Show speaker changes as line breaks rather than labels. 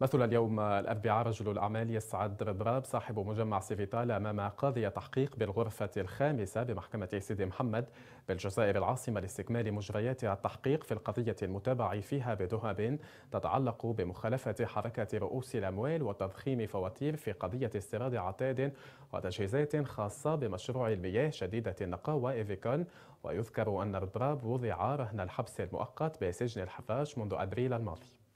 مثل اليوم الأربعاء رجل الاعمال يسعد ربراب صاحب مجمع سيفيتال امام قاضي تحقيق بالغرفه الخامسه بمحكمه سيدي محمد بالجزائر العاصمه لاستكمال مجريات التحقيق في القضيه المتابع فيها بتهم تتعلق بمخالفه حركه رؤوس الاموال وتضخيم فواتير في قضيه استيراد عتاد وتجهيزات خاصه بمشروع المياه شديده النقاوه ايفيكون ويذكر ان ربراب وضع رهن الحبس المؤقت بسجن الحفاش منذ ابريل الماضي